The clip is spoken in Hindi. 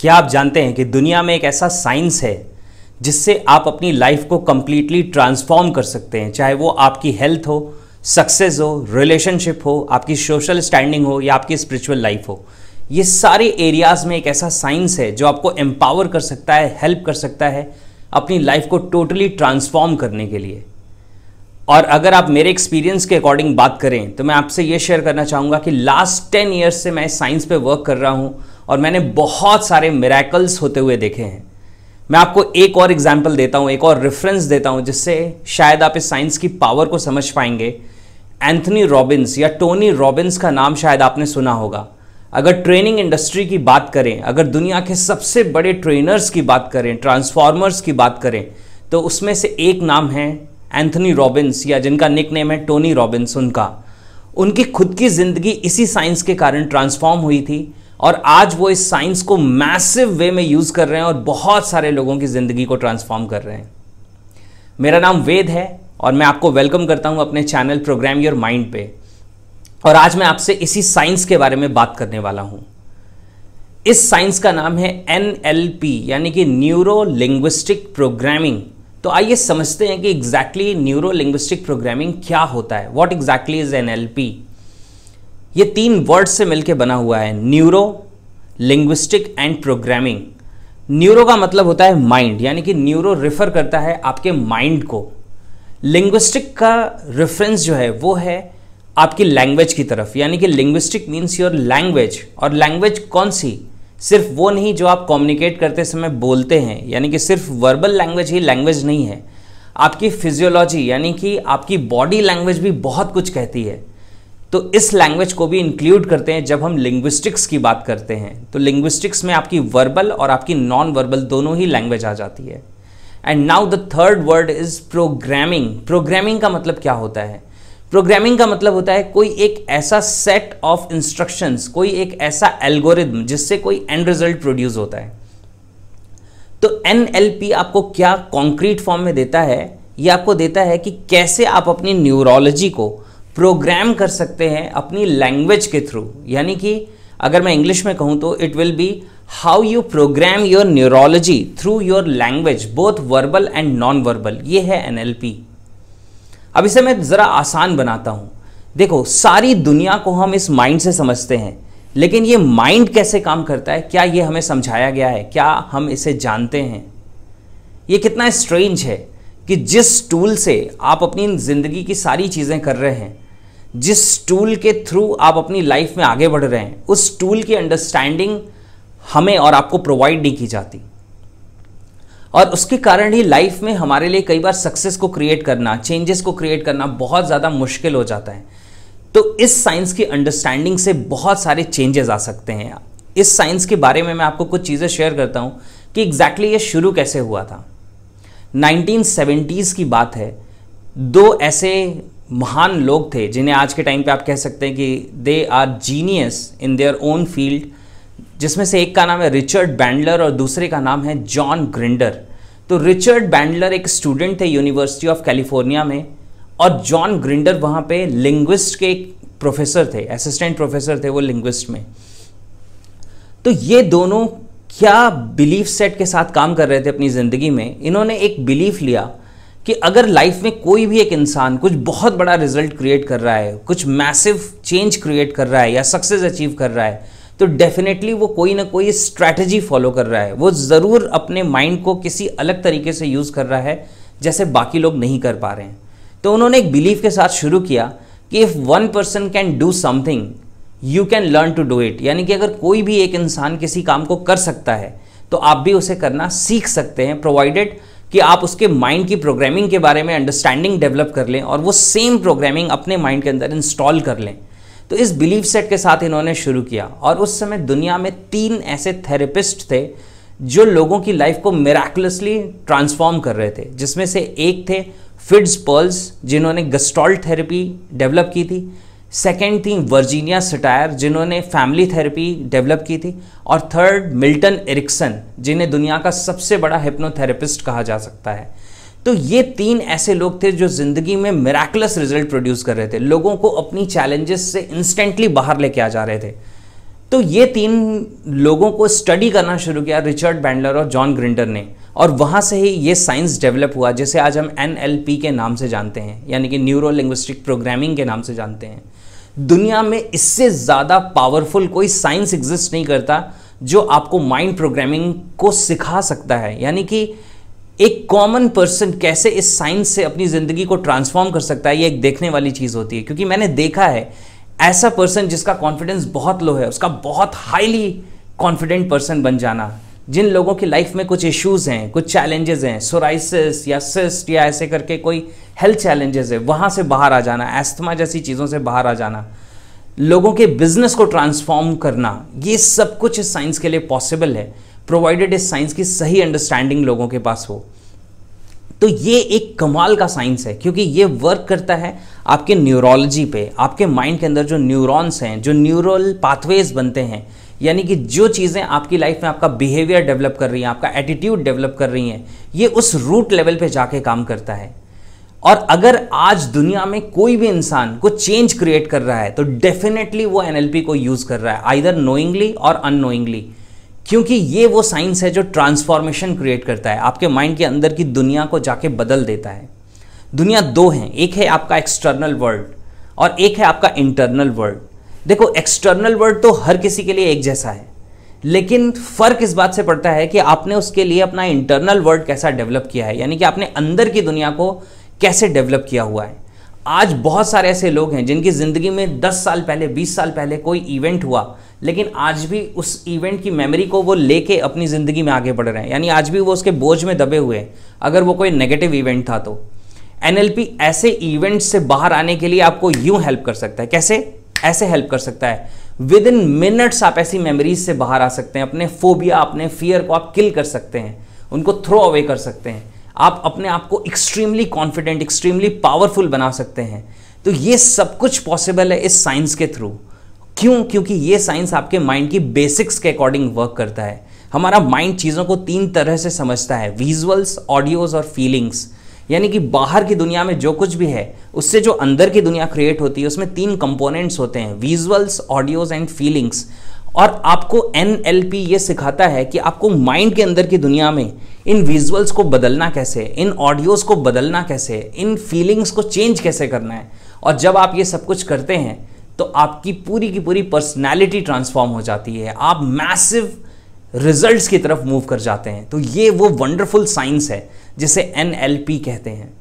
क्या आप जानते हैं कि दुनिया में एक ऐसा साइंस है जिससे आप अपनी लाइफ को कम्प्लीटली ट्रांसफॉर्म कर सकते हैं चाहे वो आपकी हेल्थ हो सक्सेस हो रिलेशनशिप हो आपकी सोशल स्टैंडिंग हो या आपकी स्पिरिचुअल लाइफ हो ये सारे एरियाज़ में एक ऐसा साइंस है जो आपको एम्पावर कर सकता है हेल्प कर सकता है अपनी लाइफ को टोटली ट्रांसफॉर्म करने के लिए और अगर आप मेरे एक्सपीरियंस के अकॉर्डिंग बात करें तो मैं आपसे ये शेयर करना चाहूँगा कि लास्ट टेन ईयर्स से मैं साइंस पे वर्क कर रहा हूँ और मैंने बहुत सारे मेरेकल्स होते हुए देखे हैं मैं आपको एक और एग्जाम्पल देता हूँ एक और रेफरेंस देता हूँ जिससे शायद आप इस साइंस की पावर को समझ पाएंगे एंथनी रॉबिन्स या टोनी रॉबिन्स का नाम शायद आपने सुना होगा अगर ट्रेनिंग इंडस्ट्री की बात करें अगर दुनिया के सबसे बड़े ट्रेनर्स की बात करें ट्रांसफॉर्मर्स की बात करें तो उसमें से एक नाम है एंथनी रॉबिन्स या जिनका निक नेम है टोनी रॉबिन्स उनका उनकी खुद की ज़िंदगी इसी साइंस के कारण ट्रांसफॉर्म हुई थी और आज वो इस साइंस को मैसिव वे में यूज़ कर रहे हैं और बहुत सारे लोगों की ज़िंदगी को ट्रांसफॉर्म कर रहे हैं मेरा नाम वेद है और मैं आपको वेलकम करता हूं अपने चैनल प्रोग्राम योर माइंड पे और आज मैं आपसे इसी साइंस के बारे में बात करने वाला हूं इस साइंस का नाम है एन यानी कि न्यूरो लिंग्विस्टिक प्रोग्रामिंग तो आइए समझते हैं कि एग्जैक्टली न्यूरो लिंग्विस्टिक प्रोग्रामिंग क्या होता है वॉट एग्जैक्टली इज एन ये तीन वर्ड से मिलके बना हुआ है neuro linguistic and programming neuro का मतलब होता है माइंड यानी कि न्यूरो रेफर करता है आपके माइंड को लिंग्विस्टिक का रेफरेंस जो है वो है आपकी लैंग्वेज की तरफ यानी कि लिंग्विस्टिक मीन्स योर लैंग्वेज और लैंग्वेज कौन सी सिर्फ वो नहीं जो आप कम्युनिकेट करते समय बोलते हैं यानी कि सिर्फ वर्बल लैंग्वेज ही लैंग्वेज नहीं है आपकी फिजियोलॉजी यानी कि आपकी बॉडी लैंग्वेज भी बहुत कुछ कहती है तो इस लैंग्वेज को भी इंक्लूड करते हैं जब हम लिंग्विस्टिक्स की बात करते हैं तो लिंग्विस्टिक्स में आपकी वर्बल और आपकी नॉन वर्बल दोनों ही लैंग्वेज आ जाती है and now the third word is programming programming का मतलब क्या होता है प्रोग्रामिंग का मतलब होता है कोई एक ऐसा सेट ऑफ इंस्ट्रक्शंस कोई एक ऐसा एल्गोरिदम जिससे कोई एंड रिजल्ट प्रोड्यूस होता है तो एन आपको क्या कॉन्क्रीट फॉर्म में देता है यह आपको देता है कि कैसे आप अपनी न्यूरोलॉजी को प्रोग्राम कर सकते हैं अपनी लैंग्वेज के थ्रू यानी कि अगर मैं इंग्लिश में कहूँ तो it will be how you program your neurology through your language both verbal and non verbal ये है एन अब इसे मैं ज़रा आसान बनाता हूँ देखो सारी दुनिया को हम इस माइंड से समझते हैं लेकिन ये माइंड कैसे काम करता है क्या ये हमें समझाया गया है क्या हम इसे जानते हैं ये कितना स्ट्रेंज है कि जिस टूल से आप अपनी ज़िंदगी की सारी चीज़ें कर रहे हैं जिस टूल के थ्रू आप अपनी लाइफ में आगे बढ़ रहे हैं उस टूल की अंडरस्टैंडिंग हमें और आपको प्रोवाइड नहीं की जाती और उसके कारण ही लाइफ में हमारे लिए कई बार सक्सेस को क्रिएट करना चेंजेस को क्रिएट करना बहुत ज़्यादा मुश्किल हो जाता है तो इस साइंस की अंडरस्टैंडिंग से बहुत सारे चेंजेस आ सकते हैं इस साइंस के बारे में मैं आपको कुछ चीज़ें शेयर करता हूँ कि एग्जैक्टली exactly ये शुरू कैसे हुआ था 1970s की बात है दो ऐसे महान लोग थे जिन्हें आज के टाइम पे आप कह सकते हैं कि they are genius in their own field जिसमें से एक का नाम है रिचर्ड बैंडलर और दूसरे का नाम है जॉन ग्रिंडर तो रिचर्ड बैंडलर एक स्टूडेंट थे यूनिवर्सिटी ऑफ कैलिफोर्निया में और जॉन ग्रिंडर वहाँ पे लिंग्विस्ट के प्रोफेसर थे असिस्टेंट प्रोफेसर थे वो लिंग्विस्ट में तो ये दोनों क्या बिलीफ सेट के साथ काम कर रहे थे अपनी ज़िंदगी में इन्होंने एक बिलीफ लिया कि अगर लाइफ में कोई भी एक इंसान कुछ बहुत बड़ा रिजल्ट क्रिएट कर रहा है कुछ मैसिव चेंज क्रिएट कर रहा है या सक्सेस अचीव कर रहा है तो डेफिनेटली वो कोई ना कोई स्ट्रैटेजी फॉलो कर रहा है वो ज़रूर अपने माइंड को किसी अलग तरीके से यूज़ कर रहा है जैसे बाकी लोग नहीं कर पा रहे हैं तो उन्होंने एक बिलीफ के साथ शुरू किया कि if one person can do something you can learn to do it यानी कि अगर कोई भी एक इंसान किसी काम को कर सकता है तो आप भी उसे करना सीख सकते हैं प्रोवाइडेड कि आप उसके माइंड की प्रोग्रामिंग के बारे में अंडरस्टैंडिंग डेवलप कर लें और वो सेम प्रोग्रामिंग अपने माइंड के अंदर इंस्टॉल कर लें तो इस बिलीव सेट के साथ इन्होंने शुरू किया और उस समय दुनिया में तीन ऐसे थेरेपिस्ट थे जो लोगों की लाइफ को मेराकुलसली ट्रांसफॉर्म कर रहे थे जिसमें से एक थे फिड्स पर्ल्स जिन्होंने गस्टॉल थेरेपी डेवलप की थी सेकेंड थी वर्जीनिया सटायर जिन्होंने फैमिली थेरेपी डेवलप की थी और थर्ड मिल्टन एरिक्सन जिन्हें दुनिया का सबसे बड़ा हिप्नोथेरेपिस्ट कहा जा सकता है तो ये तीन ऐसे लोग थे जो ज़िंदगी में मेराकुलस रिजल्ट प्रोड्यूस कर रहे थे लोगों को अपनी चैलेंजेस से इंस्टेंटली बाहर लेके आ जा रहे थे तो ये तीन लोगों को स्टडी करना शुरू किया रिचर्ड बैंडलर और जॉन ग्रिंडर ने और वहाँ से ही ये साइंस डेवलप हुआ जिसे आज हम एन के नाम से जानते हैं यानी कि न्यूरो लिंग्विस्टिक प्रोग्रामिंग के नाम से जानते हैं दुनिया में इससे ज़्यादा पावरफुल कोई साइंस एग्जिस्ट नहीं करता जो आपको माइंड प्रोग्रामिंग को सिखा सकता है यानी कि एक कॉमन पर्सन कैसे इस साइंस से अपनी ज़िंदगी को ट्रांसफॉर्म कर सकता है ये एक देखने वाली चीज़ होती है क्योंकि मैंने देखा है ऐसा पर्सन जिसका कॉन्फिडेंस बहुत लो है उसका बहुत हाईली कॉन्फिडेंट पर्सन बन जाना जिन लोगों की लाइफ में कुछ इश्यूज हैं कुछ चैलेंजेस हैं सोराइसिस या सिस्ट या ऐसे करके कोई हेल्थ चैलेंजेस है वहाँ से बाहर आ जाना एस्थमा जैसी चीज़ों से बाहर आ जाना लोगों के बिजनेस को ट्रांसफॉर्म करना ये सब कुछ इस साइंस के लिए पॉसिबल है प्रोवाइडेड इस साइंस की सही अंडरस्टैंडिंग लोगों के पास हो तो ये एक कमाल का साइंस है क्योंकि ये वर्क करता है आपके न्यूरोलॉजी पे आपके माइंड के अंदर जो न्यूरॉन्स हैं जो न्यूरल पाथवेज बनते हैं यानी कि जो चीज़ें आपकी लाइफ में आपका बिहेवियर डेवलप कर रही हैं आपका एटीट्यूड डेवलप कर रही हैं ये उस रूट लेवल पे जाके काम करता है और अगर आज दुनिया में कोई भी इंसान को चेंज क्रिएट कर रहा है तो डेफिनेटली वो एनएलपी को यूज़ कर रहा है आइदर नोइंगली और अननोइंगली क्योंकि ये वो साइंस है जो ट्रांसफॉर्मेशन क्रिएट करता है आपके माइंड के अंदर की दुनिया को जाके बदल देता है दुनिया दो है एक है आपका एक्सटर्नल वर्ल्ड और एक है आपका इंटरनल वर्ल्ड देखो एक्सटर्नल वर्ल्ड तो हर किसी के लिए एक जैसा है लेकिन फर्क इस बात से पड़ता है कि आपने उसके लिए अपना इंटरनल वर्ल्ड कैसा डेवलप किया है यानी कि आपने अंदर की दुनिया को कैसे डेवलप किया हुआ है आज बहुत सारे ऐसे लोग हैं जिनकी ज़िंदगी में 10 साल पहले 20 साल पहले कोई इवेंट हुआ लेकिन आज भी उस इवेंट की मेमोरी को वो लेके अपनी ज़िंदगी में आगे बढ़ रहे हैं यानी आज भी वो उसके बोझ में दबे हुए हैं अगर वो कोई नेगेटिव इवेंट था तो एन ऐसे इवेंट से बाहर आने के लिए आपको यूँ हेल्प कर सकता है कैसे ऐसे हेल्प कर सकता है विद इन मिनट्स आप ऐसी मेमोरीज से बाहर आ सकते हैं अपने फोबिया अपने फियर को आप किल कर सकते हैं उनको थ्रो अवे कर सकते हैं आप अपने आप को एक्सट्रीमली कॉन्फिडेंट एक्सट्रीमली पावरफुल बना सकते हैं तो ये सब कुछ पॉसिबल है इस साइंस के थ्रू क्यों क्योंकि ये साइंस आपके माइंड की बेसिक्स के अकॉर्डिंग वर्क करता है हमारा माइंड चीज़ों को तीन तरह से समझता है विजुअल्स ऑडियोज और फीलिंग्स यानी कि बाहर की दुनिया में जो कुछ भी है उससे जो अंदर की दुनिया क्रिएट होती है उसमें तीन कंपोनेंट्स होते हैं विजुअल्स ऑडियोज एंड फीलिंग्स और आपको एन एल पी ये सिखाता है कि आपको माइंड के अंदर की दुनिया में इन विजुअल्स को बदलना कैसे इन ऑडियोज़ को बदलना कैसे इन फीलिंग्स को चेंज कैसे करना है और जब आप ये सब कुछ करते हैं तो आपकी पूरी की पूरी पर्सनैलिटी ट्रांसफॉर्म हो जाती है आप मैसिव रिजल्ट्स की तरफ मूव कर जाते हैं तो ये वो वंडरफुल साइंस है जिसे एन कहते हैं